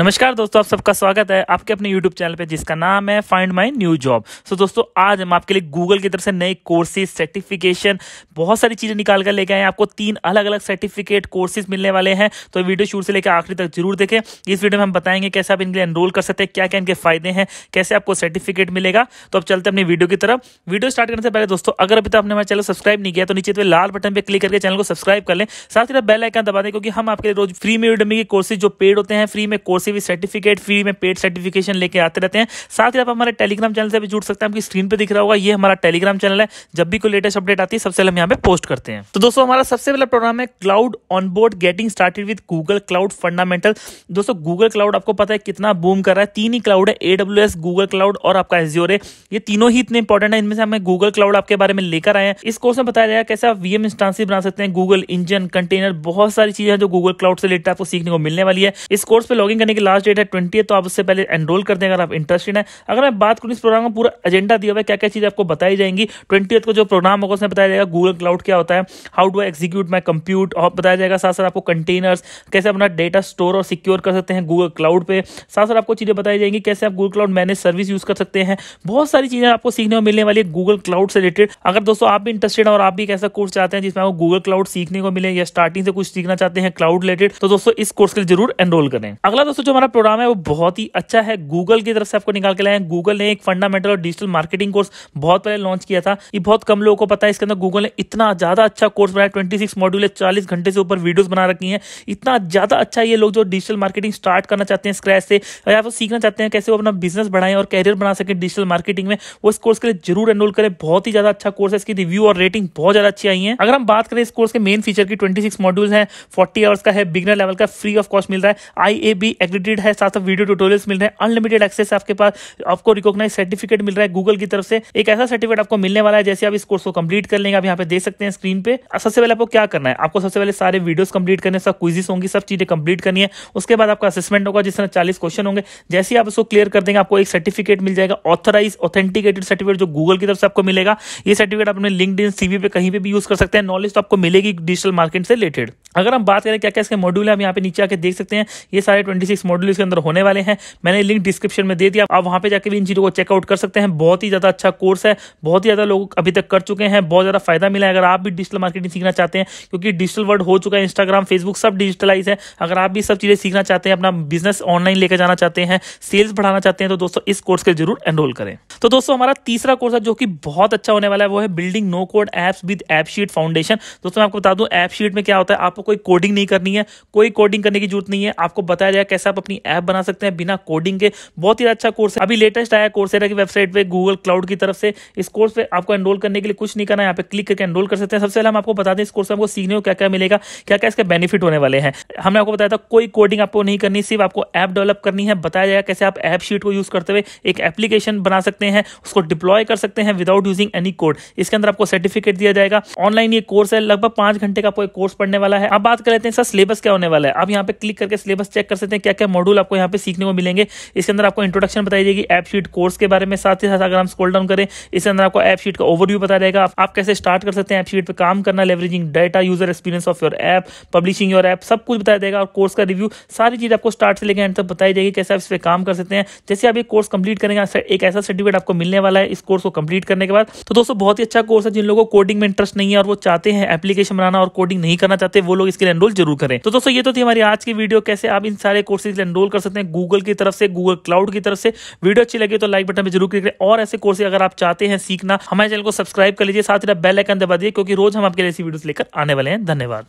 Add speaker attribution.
Speaker 1: नमस्कार दोस्तों आप सबका स्वागत है आपके अपने YouTube चैनल पे जिसका नाम है find my new job so दोस्तों आज हम आपके लिए गूगल की तरफ से नए कोर्सेज सर्टिफिकेशन बहुत सारी चीज़ें निकाल कर लेके आए हैं आपको तीन अलग अलग सर्टिफिकेट कोर्सेज मिलने वाले हैं तो वीडियो शुरू से लेकर आखिरी तक जरूर देखें इस वीडियो में हम बताएंगे कैसे आप इनके एनरोल कर सकते हैं क्या क्या इनके फायदे हैं कैसे आपको सर्टिफिकेट मिलेगा तो अब चलते अपनी वीडियो की तरफ वीडियो स्टार्ट करने से पहले दोस्तों अगर अभी तक आपने हमारे चैनल सब्सक्राइब नहीं किया तो नीचे तो लाल बटन पर क्लिक करके चैनल को सब्सक्राइब कर लें साथ ही बेल आइकन दबा दें क्योंकि हम आपके रोज फ्री में वीडियो में कोर्सेज जो पेड होते हैं फ्री में कोर्स से भी सर्टिफिकेट फ्री में पेड सर्टिफिकेशन लेके आते रहते हैं साथ ही आप हमारे टेलीग्राम चैनल से भी जुड़ सकते हैं आपकी स्क्रीन पर दिख रहा होगा ये हमारा टेलीग्राम चैनल है जब भी कोई लेटेस्ट अपडेट आती है सबसे पहले हम यहाँ पे पोस्ट करते हैं तो दोस्तों हमारा सबसे पहला प्रोग्राम है cloud on board getting started with Google Cloud fundamental दोस्तों गूगल क्लाउड आपको पता है कितना बूम कर रहा है तीन ही क्लाउड है एडब्ल्यू गूगल क्लाउड और आपका एजियोर है ये तीनों ही इतने इंपॉर्टेंट है इनमें से हमें गूगल क्लाउड आपके बारे में लेकर आए हैं इस कोर्स में बताया गया कैसे आप वीएम इंस्टांसिस बना सकते हैं गूगल इंजन कंटेनर बहुत सारी चीजें जो गूगल क्लाउड से रिलेटेड आपको सीखने को मिलने वाली है इस कोर्स पर लॉगिंग करने की लास्ट डेट है ट्वेंटी तो आप उससे पहले एनरोल कर दें अगर आप इंटरेस्टेड है अगर मैं बात करूँ इस प्रोग्राम का पूरा एजेंडा दिया हुआ है क्या क्या चीज़ आपको बताई जाएंगी ट्वेंटी को जो प्रोग्राम होगा उसमें बताया जाएगा गूगल क्लाउड क्या होता है how do execute my compute और बताया जाएगा साथ साथ आपको कंटेनर्स कैसे अपना डेटा स्टोर और सिक्योर कर सकते हैं गूगल क्लाउड पर साथ साथ आपको चीज़ें बताई जाएंगी कैसे आप Google Cloud manage service use कर सकते हैं बहुत सारी चीज़ें आपको सीखने को मिलने वाली है गूगल क्लाउड से रिलेटेड अगर दोस्तों आप भी इंटरेस्टेड और आप भी एक ऐसा कोर्स चाहते हैं जिसमें आपको गूगल क्लाउड सीखने को मिले या स्टार्टिंग से कुछ सीखना चाहते हैं क्लाउड रिलेटेड तो दोस्तों इस कोर्स के लिए जरूर एनरोल करें अगला दोस्तों दोस्तों जो हमारा प्रोग्राम है वो बहुत ही अच्छा है गूगल की तरफ से आपको निकाल के लाए हैं गूगल ने एक फंडामेंटल और डिजिटल मार्केटिंग कोर्स बहुत पहले लॉन्च किया था ये बहुत कम लोगों को पता है इसके अंदर गूगल ने इतना ज्यादा अच्छा कोर्स बनाया ट्वेंटी सिक्स मॉड्यूल है चालीस घंटे से ऊपर वीडियोज बना रखी है इतना ज्यादा अच्छा ये लोग जो डिजिटल मार्केटिंग स्टार्ट करना चाहते हैं स्क्रैच से या वो सीखना चाहते हैं कैसे वो अपना बिजनेस बढ़ाएं और कैरियर बना सके डिजिटल मार्केटिंग में वो इस कोर्स के लिए जरूर एनरोल करें बहुत ही ज्यादा अच्छा कोर्स है इसकी रिव्यू और रेटिंग बहुत ज्यादा अच्छी आई है अगर हम बात करें इस कोर्स के मेन फीचर की ट्वेंटी सिक्स मॉड्यूल है फोर्टी आवर्स का है बिगनर लेवल का फ्री ऑफ कॉस्ट मिल रहा है आई ए बी एग्रीडेड है साथ साथ वीडियो ट्यूटोरियल्स मिल रहे हैं अनलिमिटेड एक्सेस आपके पास आपको रिकॉग्नाइज सर्टिफिकेट मिल रहा है गूगल की तरफ से एक ऐसा सर्टिफिकेट आपको मिलने वाला है जैसे आप इस कोर्स को कंप्लीट कर लेंगे आप यहाँ पे देख सकते हैं स्क्रीन पे सबसे पहले आपको क्या करना है आपको सबसे पहले सारे वीडियोस कंप्लीट करने सब क्विजिस होंगी सब चीजें कंप्लीट करनी है उसके बाद आपका असेसमेंट होगा जिस तरह चालीस क्वेश्चन होंगे जैसे ही आप उसको क्लियर कर देंगे आपको एक सर्टिफिकेट मिल जाएगा ऑथराइज ऑथेंटिकेटेड सर्टिफिकेट जो गूगल की तरफ से आपको मिलेगा ये सर्टिफिकेट अपने लिंक सीवी पे कहीं पे भी यूज कर सकते हैं नॉलेज तो आपको मिलेगी डिजिटल मार्केट से रिलेटेड अगर हम बात करें क्या क्या इसके मॉड्यूल है यहाँ पे नीचे आके देख सकते हैं ये सारे 26 मॉड्यूल इसके अंदर होने वाले हैं मैंने लिंक डिस्क्रिप्शन में दे दिया आप वहाँ पे जाके भी इन चीज़ों को चेकआउट कर सकते हैं बहुत ही ज़्यादा अच्छा कोर्स है बहुत ही ज़्यादा लोग अभी तक कर चुके हैं बहुत ज़्यादा फायदा मिला है अगर आप भी डिजिटल मार्केटिंग सीखना चाहते हैं क्योंकि डिजिटल वर्ल्ड हो चुका है इंस्टाग्राम फेसबुक सब डिजिटलाइज है अगर आप भी सब चीज़ें सीखना चाहते हैं अपना बिजनेस ऑनलाइन लेकर जाना चाहते हैं सेल्स बढ़ाना चाहते हैं तो दोस्तों इस कोर्स के जरूर एनरोल करें तो दोस्तों हमारा तीसरा कोर्स है जो कि बहुत अच्छा होने वाला है वो है building no code apps with app sheet foundation दोस्तों मैं आपको बता दूँ एप शीट में क्या होता है आपको कोई कोडिंग नहीं करनी है कोई कोडिंग करने की जरूरत नहीं है आपको बताया जाए कैसे आप अपनी ऐप बना सकते हैं बिना कोडिंग के बहुत ही अच्छा कोर्स है अभी लेटेस्ट आया कोर्स की वेबसाइट पे गूगल क्लाउड की तरफ से इस कोर्स पे आपको एनरोल करने के लिए कुछ नहीं करना है यहाँ पे क्लिक करके एनरोल कर सकते हैं सबसे पहले हम आपको बता दें इस कोर्स में आपको सीखने को क्या क्या मिलेगा क्या क्या इसके बेनिफिट होने वाले हैं हमने आपको बताया था कोई कोडिंग आपको नहीं करनी सिर्फ आपको ऐप डेवलप करनी है बताया जाएगा कैसे आप ऐप शीट को यूज करते हुए एक एप्लीकेशन बना सकते हैं उसको डिप्लॉय कर सकते हैं विदाउट यूजिंग एनी कोड इसके अंदर आपको सर्टिफिकेट दिया जाएगा ऑनलाइन ये कोर्स है लगभग पांच घंटे का आपको कोर्स पढ़ने वाला है है अब बात कर लेते हैं सर सिलेबस क्या होने वाला है आप यहाँ पे क्लिक करके सिलेबस चेक कर सकते हैं क्या क्या मॉड्यूल आपको यहाँ पे सीखने को मिलेंगे इसके अंदर आपको इंट्रोडक्शन बताई जाएगी एप शीट कोर्स के बारे में साथ ही साथ अगर हम स्कोल डाउन करें इसके अंदर आपको एप शीट का ओवरव्यू बताया जाएगा आप, आप कैसे स्टार्ट कर सकते हैं एप शीट पर काम करना leveraging data user experience of your app publishing your app सब कुछ बताया जाएगा और कोर्स का रिव्यू सारी चीज़ आपको स्टार्ट से लेकर एंड तक बताई जाएगी कैसे आप इस पर काम कर सकते हैं जैसे आप ये कोर्स कंप्लीट करेंगे एक ऐसा सर्टिफिकेट आपको मिलने वाला है इस कोर्स को कंप्लीट करने के बाद तो दोस्तों बहुत ही अच्छा कोर्स है जिन लोगों को कोडिंग में इंटरेस्ट नहीं है और वो चाहते हैं एप्लीकेशन बनाना और कोडिंग नहीं करना चाहते वो लोग इसके लिए एनरोल जरूर करें तो दोस्तों ये तो थी हमारी आज की वीडियो कैसे आप इन सारे कोर्सेज एनरोल कर सकते हैं गूगल की तरफ से गूगल क्लाउड की तरफ से वीडियो अच्छी लगी तो लाइक बटन पर जरूर क्लिक करें और ऐसे कोर्सेज अगर आप चाहते हैं सीखना हमारे चैनल को सब्सक्राइब कर लीजिए साथ ही बेल आइकन दबा दिए क्योंकि रोज हम आपके लिए ऐसी वीडियो लेकर आने वाले हैं धन्यवाद